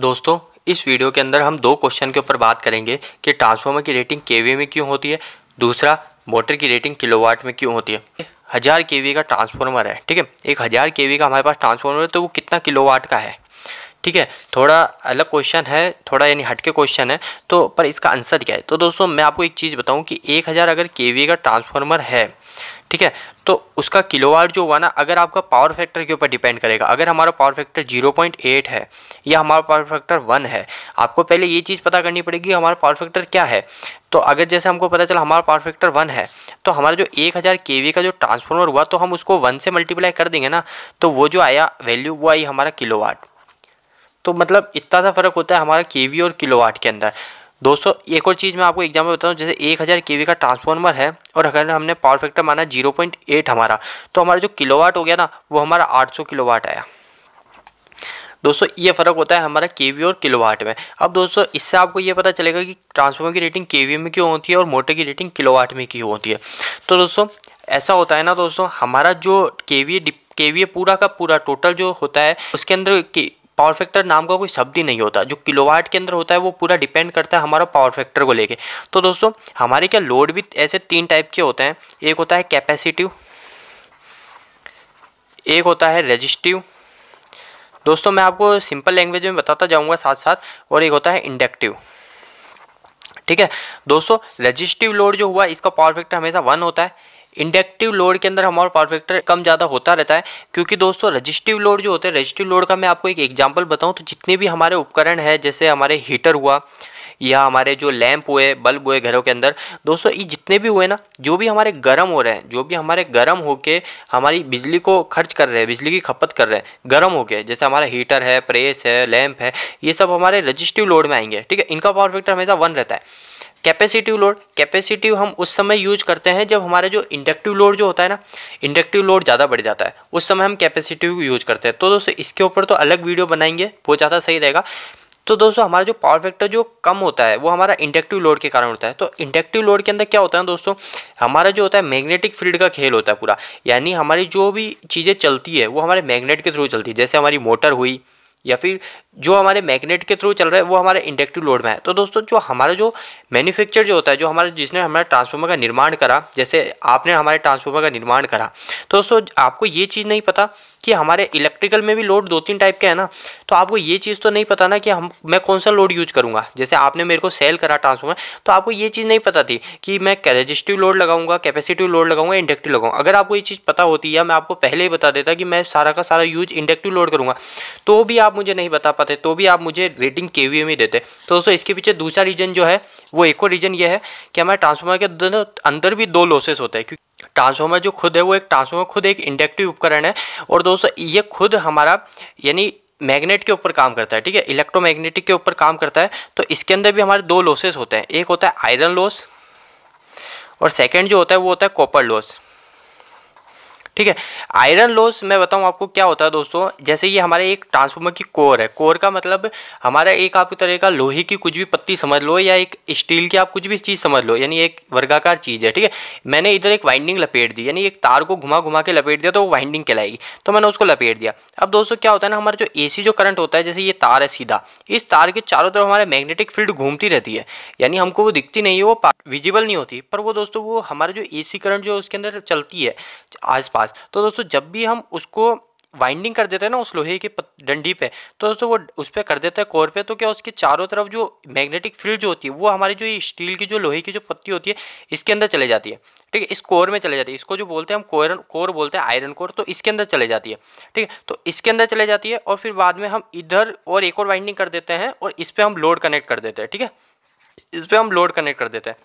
दोस्तों इस वीडियो के अंदर हम दो क्वेश्चन के ऊपर बात करेंगे कि ट्रांसफार्मर की रेटिंग केवी में क्यों होती है दूसरा मोटर की रेटिंग किलोवाट में क्यों होती है हज़ार के का ट्रांसफार्मर है ठीक है एक हज़ार के का हमारे पास ट्रांसफार्मर है तो वो कितना किलोवाट का है ठीक है थोड़ा अलग क्वेश्चन है थोड़ा यानी हटके क्वेश्चन है तो पर इसका आंसर क्या है तो दोस्तों मैं आपको एक चीज़ बताऊँ कि एक हज़ार अगर के का ट्रांसफार्मर है ठीक है तो उसका किलोवाट जो हुआ ना अगर आपका पावर फैक्टर के ऊपर डिपेंड करेगा अगर हमारा पावर फैक्टर 0.8 है या हमारा पावर फैक्टर 1 है आपको पहले ये चीज़ पता करनी पड़ेगी हमारा पावर फैक्टर क्या है तो अगर जैसे हमको पता चला हमारा पावर फैक्टर वन है तो हमारा जो एक हज़ार के का जो ट्रांसफार्मर हुआ तो हम उसको वन से मल्टीप्लाई कर देंगे ना तो वो जो आया वैल्यू वो आई हमारा किलोवाट तो मतलब इतना सा फ़र्क होता है हमारा के और किलोवाट के अंदर दोस्तों एक और चीज़ मैं आपको एग्जाम्पल बता बताऊँ जैसे एक हज़ार के का ट्रांसफार्मर है और अगर हमने पावर फैक्टर माना जीरो पॉइंट एट हमारा तो हमारा जो किलोवाट हो गया ना वो हमारा आठ सौ किलोवाट आया दोस्तों ये फ़र्क होता है हमारा के और किलोवाट में अब दोस्तों इससे आपको ये पता चलेगा कि ट्रांसफार्मर की रेटिंग के में क्यों होती है और मोटर की रेटिंग किलोवाट में क्यों होती है तो दोस्तों ऐसा होता है ना दोस्तों हमारा जो के वी के वी पूरा का पूरा टोटल जो होता है उसके अंदर पावर फैक्टर नाम का कोई शब्द ही नहीं होता जो किलोवाट के अंदर होता है वो पूरा डिपेंड करता है हमारा पावर फैक्टर को लेके तो दोस्तों हमारे क्या लोड भी ऐसे तीन टाइप के होते हैं एक होता है कैपेसिटिव एक होता है रजिस्टिव दोस्तों मैं आपको सिंपल लैंग्वेज में बताता जाऊँगा साथ साथ और एक होता है इंडक्टिव ठीक है दोस्तों रजिस्टिव लोड जो हुआ इसका पावर फैक्टर हमेशा वन होता है इंडक्टिव लोड के अंदर हमारा पावर फैक्टर कम ज़्यादा होता रहता है क्योंकि दोस्तों रजिस्टिव लोड जो होते हैं रजिस्टिव लोड का मैं आपको एक एग्जाम्पल बताऊँ तो जितने भी हमारे उपकरण है जैसे हमारे हीटर हुआ या हमारे जो लैंप हुए बल्ब हुए घरों के अंदर दोस्तों ये जितने भी हुए ना जो भी हमारे गर्म हो रहे हैं जो भी हमारे गर्म होके हमारी बिजली को खर्च कर रहे हैं बिजली की खपत कर रहे हैं गर्म होके जैसे हमारा हीटर है प्रेस है लैंप है ये सब हमारे रजिस्टिव लोड में आएंगे ठीक है इनका पावर फैक्टर हमेशा वन रहता है कैपेसिटिव लोड कैपेसिटिव हम उस समय यूज करते हैं जब हमारे जो इंडक्टिव लोड जो होता है ना इंडक्टिव लोड ज़्यादा बढ़ जाता है उस समय हम कैपेसिटिव यूज करते हैं तो दोस्तों इसके ऊपर तो अलग वीडियो बनाएंगे वो ज़्यादा सही रहेगा तो दोस्तों हमारा जो पावर फैक्टर जो कम होता है वो हमारा इंडक्टिव लोड के कारण होता है तो इंडक्टिव लोड के अंदर क्या होता है दोस्तों हमारा जो होता है मैग्नेटिक फील्ड का खेल होता है पूरा यानी हमारी जो भी चीज़ें चलती है वो हमारे मैग्नेट के थ्रू चलती है जैसे हमारी मोटर हुई या फिर जो हमारे मैग्नेट के थ्रू चल रहा है वो हमारे इंडक्टिव लोड में है तो दोस्तों जो हमारा जो मैन्युफैक्चर जो होता है जो हमारे जिसने हमारे ट्रांसफॉर्मर का निर्माण करा जैसे आपने हमारे ट्रांसफॉर्मर का निर्माण करा तो दोस्तों आपको ये चीज़ नहीं पता कि हमारे इलेक्ट्रिकल में भी लोड दो तीन टाइप के हैं ना तो आपको ये चीज़ तो नहीं पता ना कि हम मैं कौन सा लोड यूज करूँगा जैसे आपने मेरे को सेल करा ट्रांसफॉर्मर तो आपको ये चीज़ नहीं पता थी कि मैं रजिस्टिव लोड लगाऊंगा कैपेसिटिव लोड लगाऊंगा इंडक्टिव लगाऊंगा अगर आपको ये चीज़ पता होती या मैं आपको पहले ही बता देता कि मैं सारा का सारा यूज इंडक्टिव लोड करूँगा तो भी आप मुझे नहीं बता पाते तो भी आप मुझे रेटिंग के वी में देते तो दोस्तों इसके पीछे दूसरा रीज़न जो है वो एक और रीज़न ये है कि हमारे ट्रांसफॉर्मर के अंदर भी दो लॉसेस होते हैं क्योंकि ट्रांसफॉर्मर जो खुद है वो एक ट्रांसफॉर्मर खुद एक इंडक्टिव उपकरण है और दोस्तों ये खुद हमारा यानी मैग्नेट के ऊपर काम करता है ठीक है इलेक्ट्रोमैग्नेटिक के ऊपर काम करता है तो इसके अंदर भी हमारे दो लॉसेस होते हैं एक होता है आयरन लॉस और सेकेंड जो होता है वो होता है कॉपर लॉस ठीक है आयरन लॉस मैं बताऊं आपको क्या होता है दोस्तों जैसे ये हमारे एक ट्रांसफॉर्मर की कोर है कोर का मतलब हमारा एक आपकी तरह का लोहे की कुछ भी पत्ती समझ लो या एक स्टील की आप कुछ भी चीज़ समझ लो यानी एक वर्गाकार चीज़ है ठीक है मैंने इधर एक वाइंडिंग लपेट दी यानी एक तार को घुमा घुमा के लपेट दिया तो वो वाइंडिंग कहलाएगी तो मैंने उसको लपेट दिया अब दोस्तों क्या होता है ना हमारा जो ए जो करंट होता है जैसे ये तार है सीधा इस तार के चारों तरफ हमारे मैग्नेटिक फील्ड घूमती रहती है यानी हमको वो दिखती नहीं है वो विजिबल नहीं होती पर वो दोस्तों वो हमारा जो ए करंट जो उसके अंदर चलती है आस पास तो दोस्तों जब भी हम उसको वाइंडिंग कर देते हैं ना उस लोहे की डंडी पे तो दोस्तों वो उस पर कर देता है कोर पे तो क्या उसके चारों तरफ जो मैग्नेटिक फील्ड जो होती है वो हमारी जो स्टील की जो लोहे की जो पत्ती होती है इसके अंदर चले जाती है ठीक है इस कोर में चले जाती है इसको जो बोलते हैं हम कोर कोर बोलते हैं आयरन कोर तो इसके अंदर चले जाती है ठीक है तो इसके अंदर चले जाती है और फिर बाद में हम इधर और एक और वाइंडिंग कर देते हैं और इस पर हम लोड कनेक्ट कर देते हैं ठीक है इस पर हम लोड कनेक्ट कर देते हैं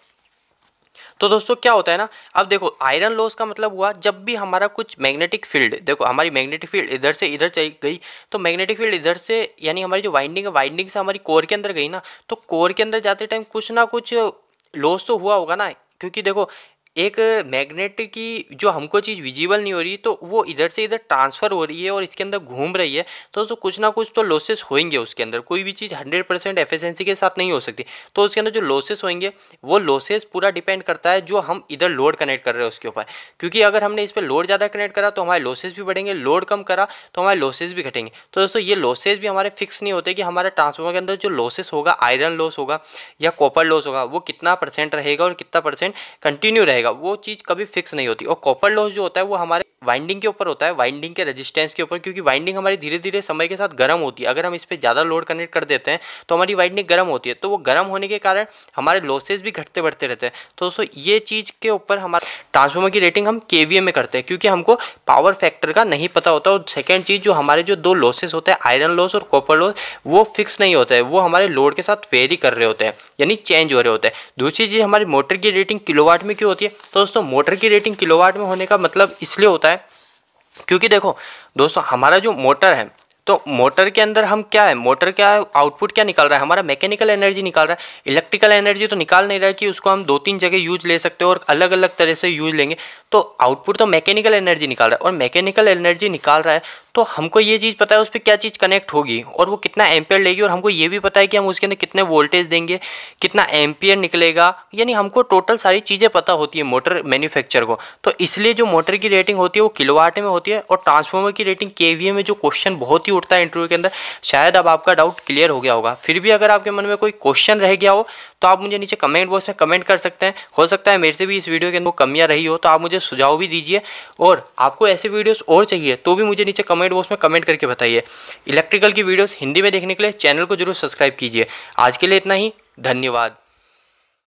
तो दोस्तों क्या होता है ना अब देखो आयरन लॉस का मतलब हुआ जब भी हमारा कुछ मैग्नेटिक फील्ड देखो हमारी मैग्नेटिक फील्ड इधर से इधर चली गई तो मैग्नेटिक फील्ड इधर से यानी हमारी जो वाइंडिंग है वाइंडिंग से हमारी कोर के अंदर गई ना तो कोर के अंदर जाते टाइम कुछ ना कुछ लॉस तो हुआ होगा ना क्योंकि देखो एक मैग्नेट की जो हमको चीज़ विजिबल नहीं हो रही तो वो इधर से इधर ट्रांसफ़र हो रही है और इसके अंदर घूम रही है तो, उसको कुछ ना कुछ तो लॉसेस होंगे उसके अंदर कोई भी चीज़ हंड्रेड परसेंट एफिशेंसी के साथ नहीं हो सकती तो उसके अंदर जो लॉसेस होंगे वो लॉसेस पूरा डिपेंड करता है जो हम इधर लोड कनेक्ट कर रहे हैं उसके ऊपर क्योंकि अगर हमने इस पर लोड ज़्यादा कनेक्ट करा तो हमारे लॉसेज भी बढ़ेंगे लोड कम करा तो हमारे लॉसेज भी घटेंगे तो दोस्तों ये लॉसेज भी हमारे फिक्स नहीं होते कि हमारे ट्रांसफॉर्मर के अंदर जो लॉसेस होगा आयरन लॉस होगा या कॉपर लॉस होगा वो कितना परसेंट रहेगा और कितना परसेंट कंटिन्यू रहेगा रहेगा वो चीज़ कभी फिक्स नहीं होती और कॉपर लॉस जो होता है वो हमारे वाइंडिंग के ऊपर होता है वाइंडिंग के रेजिस्टेंस के ऊपर क्योंकि वाइंडिंग हमारी धीरे धीरे समय के साथ गर्म होती है अगर हम इस पर ज़्यादा लोड कनेक्ट कर देते हैं तो हमारी वाइंडिंग गर्म होती है तो वो गर्म होने के कारण हमारे लॉसेज भी घटते बढ़ते रहते हैं तो दोस्तों ये चीज़ के ऊपर हमारे ट्रांसफॉर्मर की रेटिंग हम के में करते हैं क्योंकि हमको पावर फैक्टर का नहीं पता होता और सेकेंड चीज़ जो हमारे जो दो लॉसेज होते हैं आयरन लॉस और कॉपर लॉस वो फिक्स नहीं होता है वो हमारे लोड के साथ वेरी कर रहे होते हैं यानी चेंज हो रहे होते हैं दूसरी चीज़ हमारी मोटर की रेटिंग किलोवाट में क्यों होती है तो दोस्तों मोटर की रेटिंग किलोवाट में होने का मतलब इसलिए होता है है क्योंकि देखो दोस्तों हमारा जो मोटर है तो मोटर के अंदर हम क्या है मोटर क्या है आउटपुट क्या निकाल रहा है हमारा मैकेनिकल एनर्जी निकाल रहा है इलेक्ट्रिकल एनर्जी तो निकाल नहीं रहा है कि उसको हम दो तीन जगह यूज ले सकते हो और अलग अलग तरह से यूज लेंगे तो आउटपुट तो मैकेनिकल एनर्जी निकाल रहा है और मैकेनिकल एनर्जी निकाल रहा है तो हमको ये चीज़ पता है उस पर क्या चीज़ कनेक्ट होगी और वो कितना एम्पियर लेगी और हमको ये भी पता है कि हम उसके अंदर कितने वोल्टेज देंगे कितना एम्पियर निकलेगा यानी हमको टोटल सारी चीज़ें पता होती है मोटर मैन्युफैक्चर को तो इसलिए जो मोटर की रेटिंग होती है वो किलोवाट में होती है और ट्रांसफॉर्मर की रेटिंग के में जो क्वेश्चन बहुत ही उठता है इंटरव्यू के अंदर शायद अब आपका डाउट क्लियर हो गया होगा फिर भी अगर आपके मन में कोई क्वेश्चन रह गया हो तो आप मुझे नीचे कमेंट बॉक्स में कमेंट कर सकते हैं हो सकता है मेरे से भी इस वीडियो के अंदर कमियाँ रही हो तो आप मुझे सुझाव भी दीजिए और आपको ऐसे वीडियोस और चाहिए तो भी मुझे नीचे कमेंट बॉक्स में कमेंट करके बताइए इलेक्ट्रिकल की वीडियोस हिंदी में देखने के लिए चैनल को जरूर सब्सक्राइब कीजिए आज के लिए इतना ही धन्यवाद